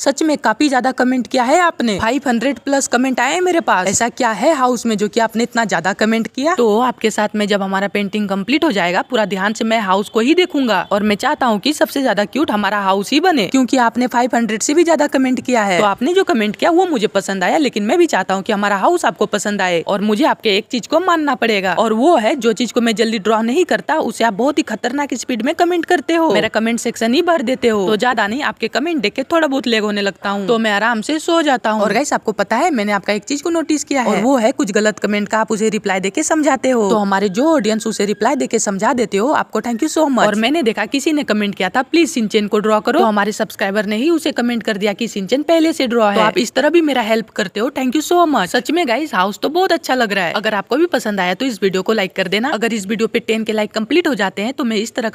सच में काफी ज्यादा कमेंट किया है आपने 500 प्लस कमेंट आए मेरे पास ऐसा क्या है हाउस में जो कि आपने इतना ज्यादा कमेंट किया तो आपके साथ में जब हमारा पेंटिंग कंप्लीट हो जाएगा पूरा ध्यान से मैं हाउस को ही देखूंगा और मैं चाहता हूँ की सबसे ज्यादा क्यूट हमारा हाउस ही बने क्यूँकी आपने फाइव हंड्रेड से भी ज्यादा कमेंट किया है तो आपने जो कमेंट किया वो मुझे पसंद आया लेकिन मैं भी चाहता हूँ की हमारा हाउस आपको पसंद आए और मुझे आपके एक चीज को मानना पड़ेगा और वो है जो चीज को मैं जल्दी ड्रॉ नहीं करता उसे आप बहुत ही खतरनाक स्पीड में कमेंट करते हो मेरा कमेंट सेक्शन ही भर देते हो तो ज्यादा नहीं आपके कमेंट देख के थोड़ा बहुत लेगो होने लगता हूँ तो मैं आराम से सो जाता हूँ और गाइस आपको पता है मैंने आपका एक चीज को नोटिस किया है वो है कुछ गलत कमेंट का आप उसे रिप्लाई देके समझाते हो तो हमारे जो ऑडियंस उसे रिप्लाई देके समझा देते हो आपको थैंक यू सो मच और मैंने देखा किसी ने कमेंट किया था प्लीज सिंचन को ड्रॉ करो तो हमारे सब्सक्राइबर ने ही उसे कमेंट कर दिया की सिंचन पहले से ड्रॉ तो है आप इस तरह भी मेरा हेल्प करते हो थैंक यू सो मच सच में गाइस हाउस तो बहुत अच्छा लग रहा है अगर आपको भी पसंद आया तो इस वीडियो को लाइक कर देना अगर इस वीडियो पे टेन के लाइक कम्प्लीट हो जाते हैं तो मैं इस तरह